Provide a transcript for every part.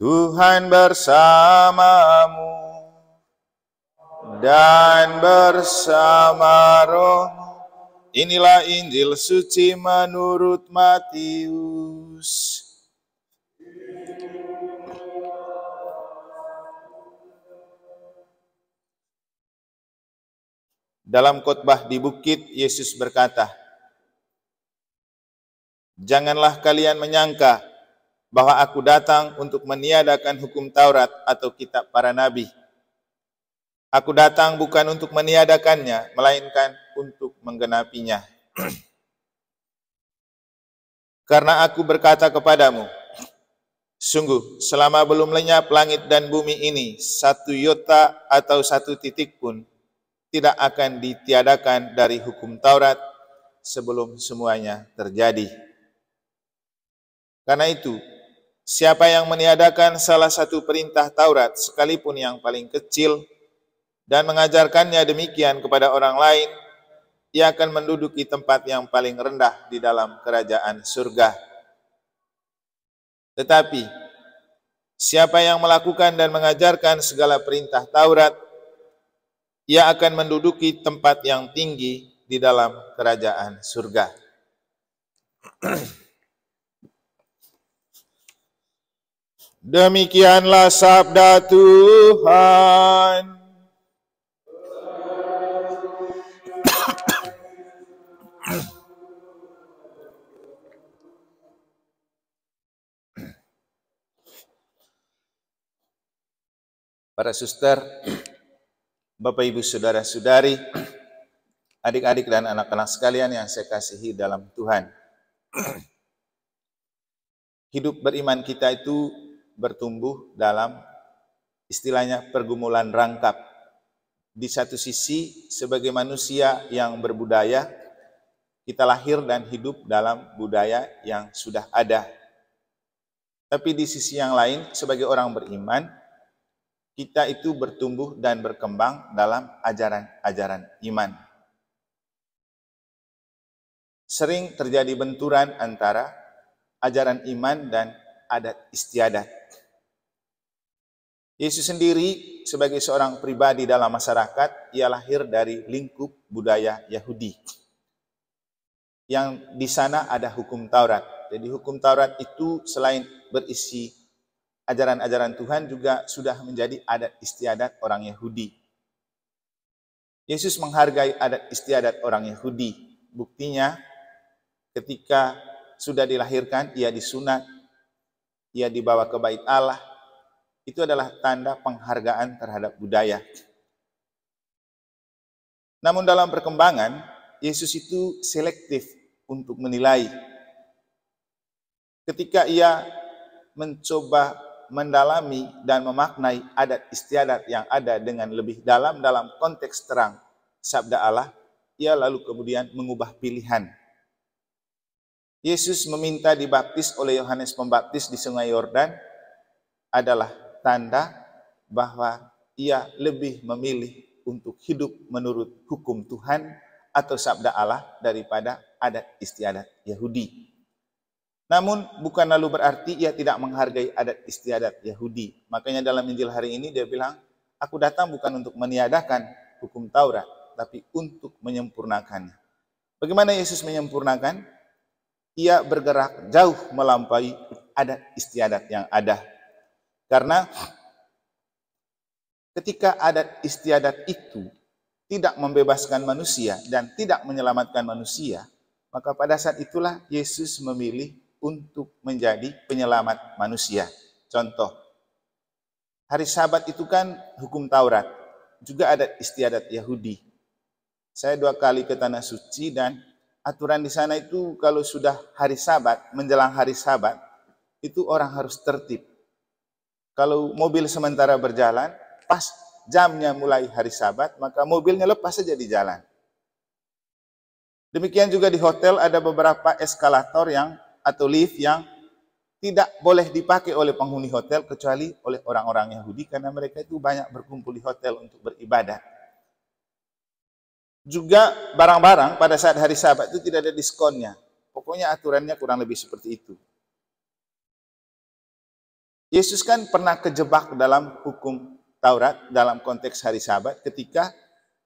Tuhan bersamamu dan bersama Roh. Inilah Injil suci menurut Matius. Dalam khotbah di bukit, Yesus berkata, "Janganlah kalian menyangka bahwa aku datang untuk meniadakan hukum Taurat atau kitab para nabi. Aku datang bukan untuk meniadakannya, melainkan untuk menggenapinya. Karena aku berkata kepadamu, sungguh selama belum lenyap langit dan bumi ini, satu yota atau satu titik pun tidak akan ditiadakan dari hukum Taurat sebelum semuanya terjadi. Karena itu, Siapa yang meniadakan salah satu perintah Taurat, sekalipun yang paling kecil, dan mengajarkannya demikian kepada orang lain, ia akan menduduki tempat yang paling rendah di dalam kerajaan surga. Tetapi, siapa yang melakukan dan mengajarkan segala perintah Taurat, ia akan menduduki tempat yang tinggi di dalam kerajaan surga. Demikianlah sabda Tuhan. Para suster, Bapak Ibu Saudara-saudari, adik-adik dan anak-anak sekalian yang saya kasihi dalam Tuhan. Hidup beriman kita itu bertumbuh dalam istilahnya pergumulan rangkap. Di satu sisi sebagai manusia yang berbudaya, kita lahir dan hidup dalam budaya yang sudah ada. Tapi di sisi yang lain sebagai orang beriman, kita itu bertumbuh dan berkembang dalam ajaran-ajaran iman. Sering terjadi benturan antara ajaran iman dan adat istiadat. Yesus sendiri sebagai seorang pribadi dalam masyarakat, ia lahir dari lingkup budaya Yahudi. Yang di sana ada hukum Taurat. Jadi hukum Taurat itu selain berisi ajaran-ajaran Tuhan juga sudah menjadi adat istiadat orang Yahudi. Yesus menghargai adat istiadat orang Yahudi. Buktinya ketika sudah dilahirkan, ia disunat, ia dibawa ke bait Allah, itu adalah tanda penghargaan terhadap budaya. Namun dalam perkembangan, Yesus itu selektif untuk menilai. Ketika ia mencoba mendalami dan memaknai adat istiadat yang ada dengan lebih dalam dalam konteks terang sabda Allah, ia lalu kemudian mengubah pilihan. Yesus meminta dibaptis oleh Yohanes Pembaptis di Sungai Yordan adalah tanda bahwa ia lebih memilih untuk hidup menurut hukum Tuhan atau sabda Allah daripada adat istiadat Yahudi. Namun bukan lalu berarti ia tidak menghargai adat istiadat Yahudi. Makanya dalam Injil hari ini dia bilang, aku datang bukan untuk meniadakan hukum Taurat, tapi untuk menyempurnakannya. Bagaimana Yesus menyempurnakan? Ia bergerak jauh melampaui adat istiadat yang ada karena ketika adat istiadat itu tidak membebaskan manusia dan tidak menyelamatkan manusia, maka pada saat itulah Yesus memilih untuk menjadi penyelamat manusia. Contoh, hari Sabat itu kan hukum Taurat, juga adat istiadat Yahudi. Saya dua kali ke Tanah Suci dan aturan di sana itu kalau sudah hari Sabat, menjelang hari Sabat, itu orang harus tertib. Kalau mobil sementara berjalan, pas jamnya mulai hari sabat, maka mobilnya lepas saja di jalan. Demikian juga di hotel ada beberapa eskalator yang atau lift yang tidak boleh dipakai oleh penghuni hotel kecuali oleh orang-orang Yahudi karena mereka itu banyak berkumpul di hotel untuk beribadah. Juga barang-barang pada saat hari sabat itu tidak ada diskonnya. Pokoknya aturannya kurang lebih seperti itu. Yesus kan pernah kejebak dalam hukum Taurat dalam konteks hari Sabat ketika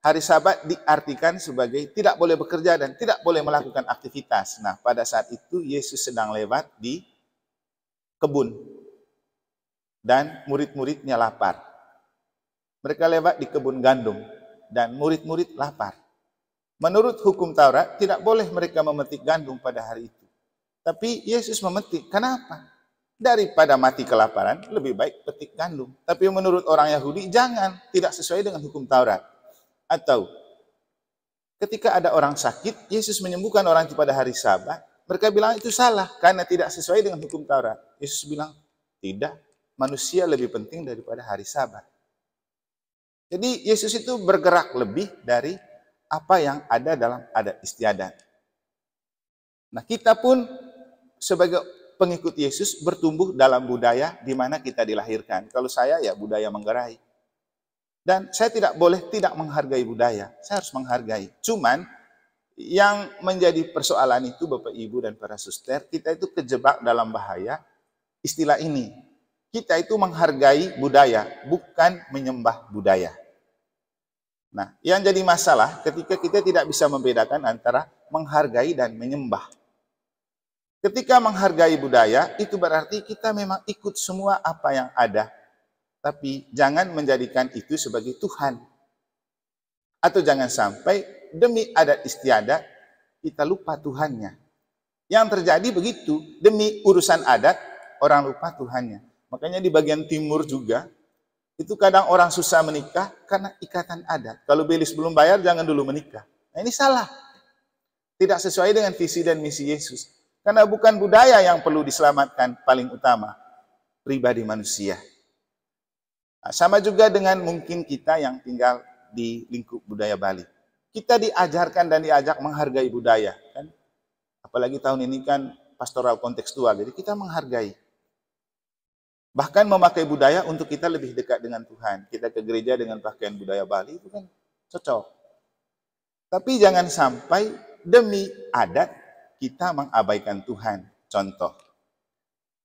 hari Sabat diartikan sebagai tidak boleh bekerja dan tidak boleh melakukan aktivitas. Nah, pada saat itu Yesus sedang lewat di kebun dan murid-muridnya lapar. Mereka lewat di kebun gandum dan murid-murid lapar. Menurut hukum Taurat, tidak boleh mereka memetik gandum pada hari itu. Tapi Yesus memetik. Kenapa? daripada mati kelaparan, lebih baik petik gandum. Tapi menurut orang Yahudi, jangan. Tidak sesuai dengan hukum Taurat. Atau ketika ada orang sakit, Yesus menyembuhkan orang itu pada hari sabat. Mereka bilang itu salah karena tidak sesuai dengan hukum Taurat. Yesus bilang, tidak. Manusia lebih penting daripada hari sabat. Jadi Yesus itu bergerak lebih dari apa yang ada dalam adat istiadat. Nah kita pun sebagai pengikut Yesus bertumbuh dalam budaya di mana kita dilahirkan. Kalau saya ya budaya menggerai. Dan saya tidak boleh tidak menghargai budaya. Saya harus menghargai. Cuman yang menjadi persoalan itu Bapak Ibu dan para suster, kita itu kejebak dalam bahaya istilah ini. Kita itu menghargai budaya, bukan menyembah budaya. Nah, yang jadi masalah ketika kita tidak bisa membedakan antara menghargai dan menyembah. Ketika menghargai budaya, itu berarti kita memang ikut semua apa yang ada. Tapi jangan menjadikan itu sebagai Tuhan. Atau jangan sampai demi adat istiadat, kita lupa Tuhannya. Yang terjadi begitu, demi urusan adat, orang lupa Tuhannya. Makanya di bagian timur juga, itu kadang orang susah menikah karena ikatan adat. Kalau bilis belum bayar, jangan dulu menikah. Nah ini salah. Tidak sesuai dengan visi dan misi Yesus. Karena bukan budaya yang perlu diselamatkan paling utama, pribadi manusia. Nah, sama juga dengan mungkin kita yang tinggal di lingkup budaya Bali. Kita diajarkan dan diajak menghargai budaya. Kan? Apalagi tahun ini kan pastoral kontekstual, jadi kita menghargai. Bahkan memakai budaya untuk kita lebih dekat dengan Tuhan. Kita ke gereja dengan pakaian budaya Bali itu kan cocok. Tapi jangan sampai demi adat kita mengabaikan Tuhan. Contoh,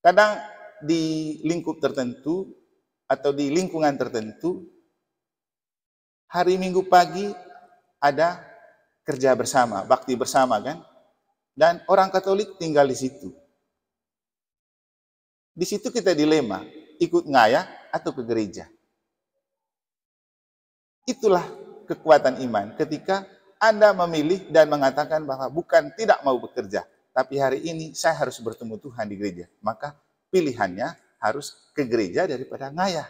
kadang di lingkup tertentu atau di lingkungan tertentu, hari Minggu pagi ada kerja bersama, bakti bersama kan? Dan orang Katolik tinggal di situ. Di situ kita dilema, ikut ngaya atau ke gereja. Itulah kekuatan iman ketika anda memilih dan mengatakan bahwa bukan tidak mau bekerja, tapi hari ini saya harus bertemu Tuhan di gereja. Maka pilihannya harus ke gereja daripada ngayah.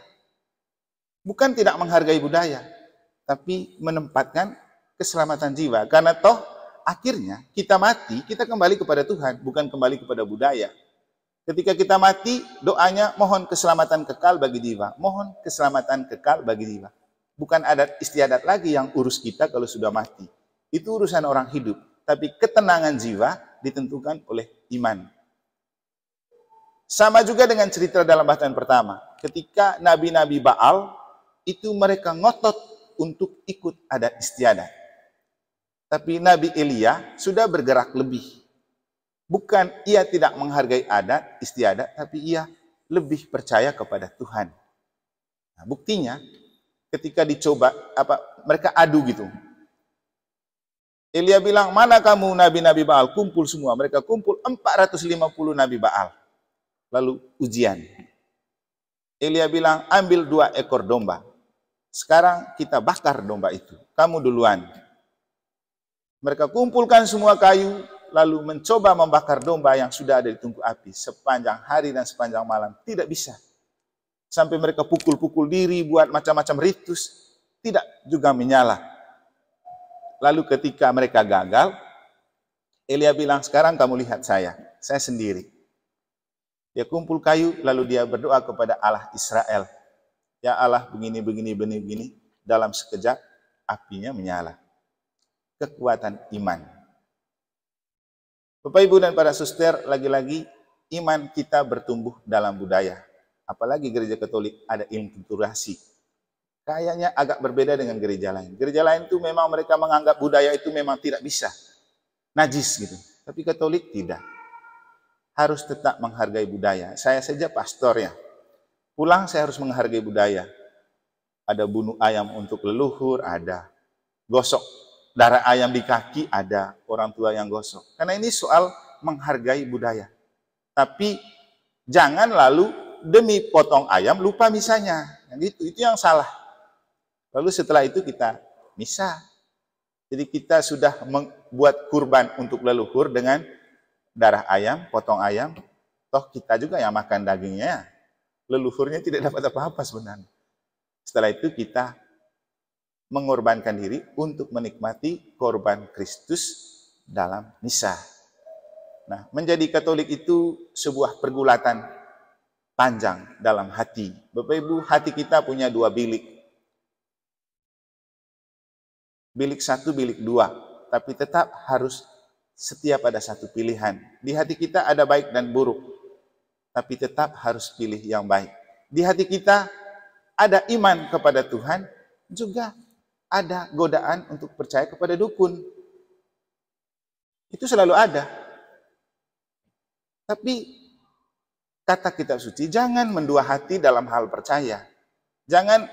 Bukan tidak menghargai budaya, tapi menempatkan keselamatan jiwa. Karena toh akhirnya kita mati, kita kembali kepada Tuhan, bukan kembali kepada budaya. Ketika kita mati, doanya mohon keselamatan kekal bagi jiwa. Mohon keselamatan kekal bagi jiwa. Bukan adat istiadat lagi yang urus kita kalau sudah mati itu urusan orang hidup. Tapi ketenangan jiwa ditentukan oleh iman. Sama juga dengan cerita dalam bahasan pertama. Ketika nabi-nabi Baal, itu mereka ngotot untuk ikut ada istiadat. Tapi Nabi Elia sudah bergerak lebih. Bukan ia tidak menghargai adat istiadat, tapi ia lebih percaya kepada Tuhan. Nah, buktinya ketika dicoba apa mereka adu gitu. Elia bilang, mana kamu nabi-nabi Baal? Kumpul semua. Mereka kumpul 450 nabi Baal. Lalu ujian. Elia bilang, ambil dua ekor domba. Sekarang kita bakar domba itu. Kamu duluan. Mereka kumpulkan semua kayu, lalu mencoba membakar domba yang sudah ada di tungku api. Sepanjang hari dan sepanjang malam. Tidak bisa. Sampai mereka pukul-pukul diri, buat macam-macam ritus. Tidak juga menyala. Lalu ketika mereka gagal, Elia bilang, sekarang kamu lihat saya, saya sendiri. Dia kumpul kayu, lalu dia berdoa kepada Allah Israel. Ya Allah, begini, begini, begini, begini. Dalam sekejap, apinya menyala. Kekuatan iman. Bapak, Ibu, dan para suster, lagi-lagi iman kita bertumbuh dalam budaya. Apalagi gereja katolik ada inkulturasi Kayaknya agak berbeda dengan gereja lain. Gereja lain itu memang mereka menganggap budaya itu memang tidak bisa. Najis gitu. Tapi Katolik tidak. Harus tetap menghargai budaya. Saya saja pastor ya. Pulang saya harus menghargai budaya. Ada bunuh ayam untuk leluhur, ada. Gosok darah ayam di kaki, ada orang tua yang gosok. Karena ini soal menghargai budaya. Tapi jangan lalu demi potong ayam lupa misalnya. Itu itu yang salah. Lalu setelah itu kita misa. Jadi kita sudah membuat kurban untuk leluhur dengan darah ayam, potong ayam. Toh kita juga yang makan dagingnya. Ya. Leluhurnya tidak dapat apa-apa sebenarnya. Setelah itu kita mengorbankan diri untuk menikmati korban Kristus dalam misa. Nah, menjadi Katolik itu sebuah pergulatan panjang dalam hati. Bapak Ibu, hati kita punya dua bilik bilik satu, bilik dua, tapi tetap harus setia pada satu pilihan. Di hati kita ada baik dan buruk, tapi tetap harus pilih yang baik. Di hati kita ada iman kepada Tuhan, juga ada godaan untuk percaya kepada dukun. Itu selalu ada. Tapi kata kitab suci, jangan mendua hati dalam hal percaya. Jangan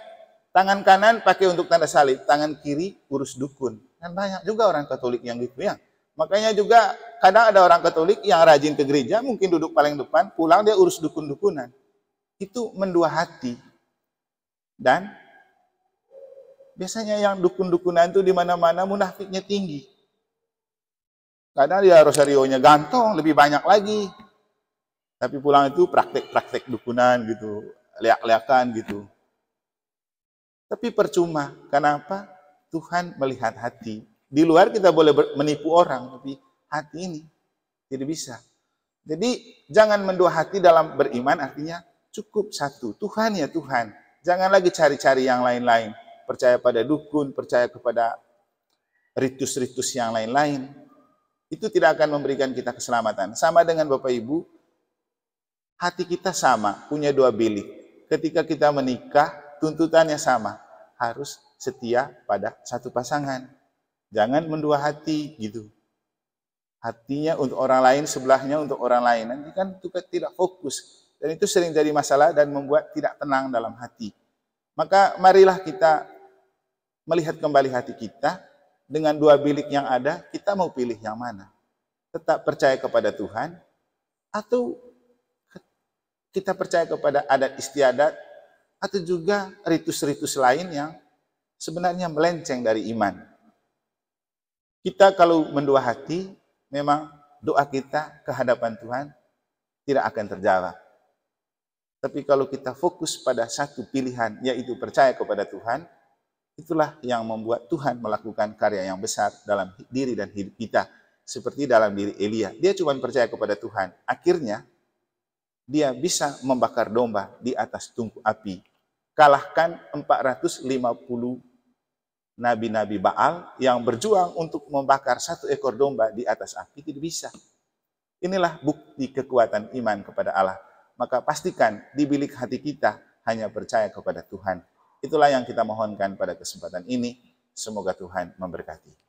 Tangan kanan pakai untuk tanda salib, tangan kiri urus dukun. Kan banyak juga orang Katolik yang gitu ya. Makanya juga kadang ada orang Katolik yang rajin ke gereja, mungkin duduk paling depan, pulang dia urus dukun-dukunan. Itu mendua hati. Dan biasanya yang dukun-dukunan itu di mana-mana munafiknya tinggi. Kadang dia rosarionya gantong, lebih banyak lagi. Tapi pulang itu praktek-praktek dukunan gitu, leak-leakan gitu. Tapi percuma. karena apa? Tuhan melihat hati. Di luar kita boleh menipu orang, tapi hati ini tidak bisa. Jadi jangan mendua hati dalam beriman artinya cukup satu. Tuhan ya Tuhan. Jangan lagi cari-cari yang lain-lain. Percaya pada dukun, percaya kepada ritus-ritus yang lain-lain. Itu tidak akan memberikan kita keselamatan. Sama dengan Bapak Ibu, hati kita sama, punya dua bilik. Ketika kita menikah, tuntutannya sama, harus setia pada satu pasangan. Jangan mendua hati gitu. Hatinya untuk orang lain, sebelahnya untuk orang lain. Nanti kan itu tidak fokus. Dan itu sering jadi masalah dan membuat tidak tenang dalam hati. Maka marilah kita melihat kembali hati kita dengan dua bilik yang ada, kita mau pilih yang mana? Tetap percaya kepada Tuhan atau kita percaya kepada adat istiadat atau juga ritus-ritus lain yang sebenarnya melenceng dari iman. Kita kalau mendua hati, memang doa kita kehadapan Tuhan tidak akan terjawab. Tapi kalau kita fokus pada satu pilihan, yaitu percaya kepada Tuhan, itulah yang membuat Tuhan melakukan karya yang besar dalam diri dan hidup kita. Seperti dalam diri Elia. Dia cuma percaya kepada Tuhan. Akhirnya, dia bisa membakar domba di atas tungku api. Kalahkan 450 nabi-nabi Baal yang berjuang untuk membakar satu ekor domba di atas api tidak bisa. Inilah bukti kekuatan iman kepada Allah. Maka pastikan di bilik hati kita hanya percaya kepada Tuhan. Itulah yang kita mohonkan pada kesempatan ini. Semoga Tuhan memberkati.